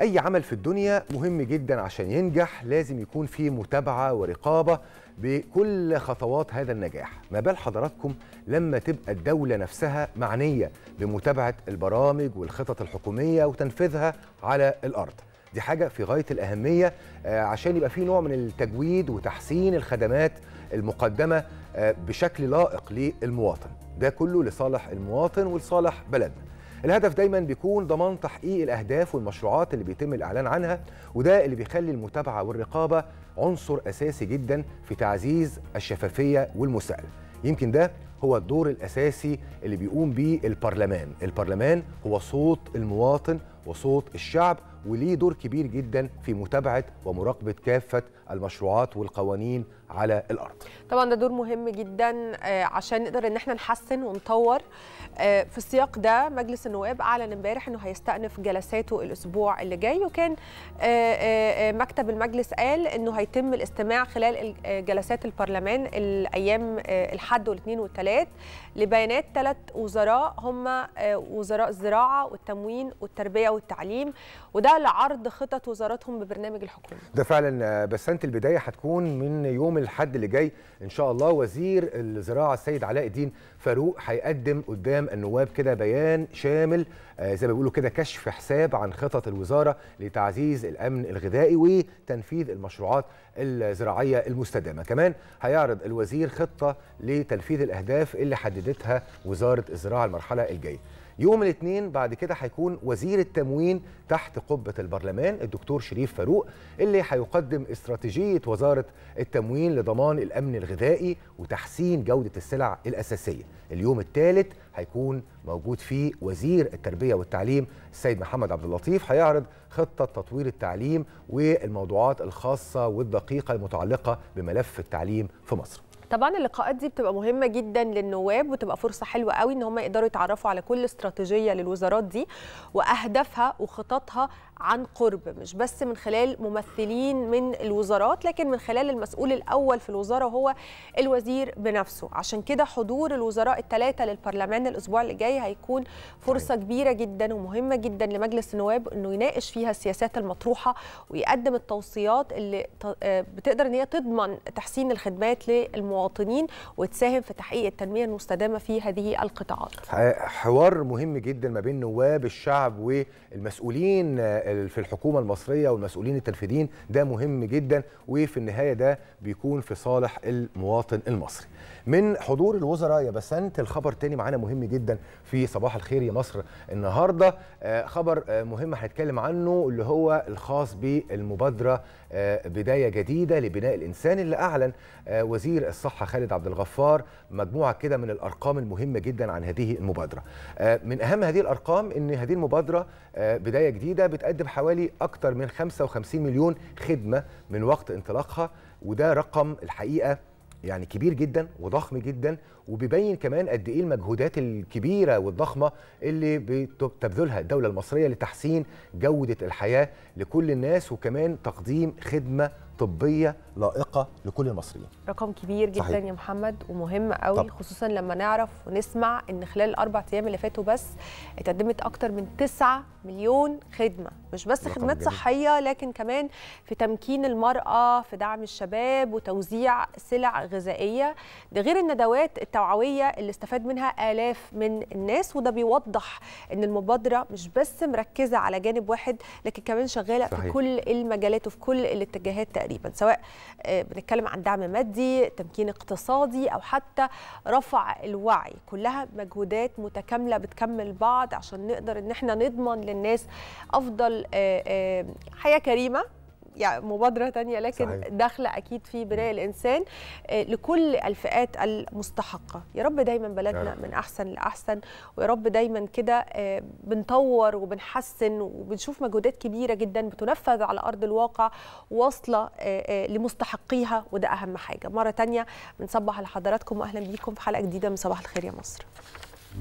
اي عمل في الدنيا مهم جدا عشان ينجح لازم يكون فيه متابعه ورقابه بكل خطوات هذا النجاح ما بال حضراتكم لما تبقى الدوله نفسها معنيه بمتابعه البرامج والخطط الحكوميه وتنفيذها على الارض دي حاجة في غاية الأهمية آه، عشان يبقى في نوع من التجويد وتحسين الخدمات المقدمة آه، بشكل لائق للمواطن ده كله لصالح المواطن ولصالح بلدنا الهدف دايما بيكون ضمان تحقيق الاهداف والمشروعات اللي بيتم الاعلان عنها وده اللي بيخلي المتابعه والرقابه عنصر اساسي جدا في تعزيز الشفافيه والمساءله يمكن ده هو الدور الاساسي اللي بيقوم بيه البرلمان البرلمان هو صوت المواطن وصوت الشعب وليه دور كبير جدا في متابعه ومراقبه كافه المشروعات والقوانين على الارض طبعا ده دور مهم جدا آه، عشان نقدر ان احنا نحسن ونطور آه، في السياق ده مجلس النواب اعلن امبارح انه هيستأنف جلساته الاسبوع اللي جاي وكان آه، مكتب المجلس قال انه هيتم الاستماع خلال جلسات البرلمان الايام الحد والاثنين والثلاث لبيانات ثلاث وزراء هم وزراء الزراعه والتموين والتربيه والتعليم وده لعرض خطط وزاراتهم ببرنامج الحكومه ده فعلا بس كانت البدايه هتكون من يوم الاحد اللي جاي ان شاء الله وزير الزراعه السيد علاء الدين فاروق هيقدم قدام النواب كده بيان شامل آه، زي ما بيقولوا كده كشف حساب عن خطط الوزاره لتعزيز الامن الغذائي وتنفيذ المشروعات الزراعيه المستدامه كمان هيعرض الوزير خطه لتنفيذ الاهداف اللي حددتها وزاره الزراعه المرحله الجايه يوم الاثنين بعد كده هيكون وزير التموين تحت قبه البرلمان الدكتور شريف فاروق اللي هيقدم استراتيجيه وزاره التموين لضمان الامن الغذائي وتحسين جوده السلع الاساسيه اليوم الثالث هيكون موجود فيه وزير التربيه والتعليم السيد محمد عبد اللطيف هيعرض خطه تطوير التعليم والموضوعات الخاصه والدقيقه المتعلقه بملف التعليم في مصر طبعا اللقاءات دي بتبقى مهمه جدا للنواب وتبقى فرصه حلوه قوي ان هم يقدروا يتعرفوا على كل استراتيجيه للوزارات دي واهدافها وخططها عن قرب مش بس من خلال ممثلين من الوزارات لكن من خلال المسؤول الاول في الوزاره وهو الوزير بنفسه عشان كده حضور الوزراء الثلاثه للبرلمان الاسبوع اللي جاي هيكون فرصه طيب. كبيره جدا ومهمه جدا لمجلس النواب انه يناقش فيها السياسات المطروحه ويقدم التوصيات اللي آه، بتقدر ان هي تضمن تحسين الخدمات للمواطنين المواطنين وتساهم في تحقيق التنميه المستدامه في هذه القطاعات. حوار مهم جدا ما بين نواب الشعب والمسؤولين آه، في الحكومه المصريه والمسؤولين التنفيذيين ده مهم جدا وفي النهايه ده بيكون في صالح المواطن المصري. من حضور الوزراء يا بسنت الخبر تاني معانا مهم جدا في صباح الخير يا مصر النهارده آه، خبر آه، مهم هنتكلم عنه اللي هو الخاص بالمبادره بدايه جديده لبناء الانسان اللي اعلن آه، وزير الصحه خالد عبد الغفار مجموعه كده من الارقام المهمه جدا عن هذه المبادره. آه، من اهم هذه الارقام ان هذه المبادره آه، بدايه جديده بتقدم حوالي اكثر من 55 مليون خدمه من وقت انطلاقها وده رقم الحقيقه يعني كبير جدا وضخم جدا وبيبين كمان قد ايه المجهودات الكبيره والضخمه اللي بتبذلها الدوله المصريه لتحسين جوده الحياه لكل الناس وكمان تقديم خدمه طبيه لائقه لكل المصريين رقم كبير جدا صحيح. يا محمد ومهم قوي طب. خصوصا لما نعرف ونسمع ان خلال الاربع ايام اللي فاتوا بس اتقدمت اكتر من 9 مليون خدمه مش بس خدمات جميل. صحيه لكن كمان في تمكين المراه في دعم الشباب وتوزيع سلع غذائيه ده غير الندوات التوعويه اللي استفاد منها الاف من الناس وده بيوضح ان المبادره مش بس مركزه على جانب واحد لكن كمان شغاله صحيح. في كل المجالات وفي كل الاتجاهات تقريبا سواء آه، بنتكلم عن دعم مادي تمكين اقتصادي او حتى رفع الوعي كلها مجهودات متكامله بتكمل بعض عشان نقدر ان احنا نضمن للناس افضل آه، آه، حياه كريمه يعني مبادره تانية لكن داخله اكيد في بناء الانسان آه، لكل الفئات المستحقه يا رب دايما بلدنا من احسن لاحسن ويا رب دايما كده آه، بنطور وبنحسن وبنشوف مجهودات كبيره جدا بتنفذ على ارض الواقع واصله آه، لمستحقيها وده اهم حاجه مره تانية بنصبح لحضراتكم واهلا بيكم في حلقه جديده من صباح الخير يا مصر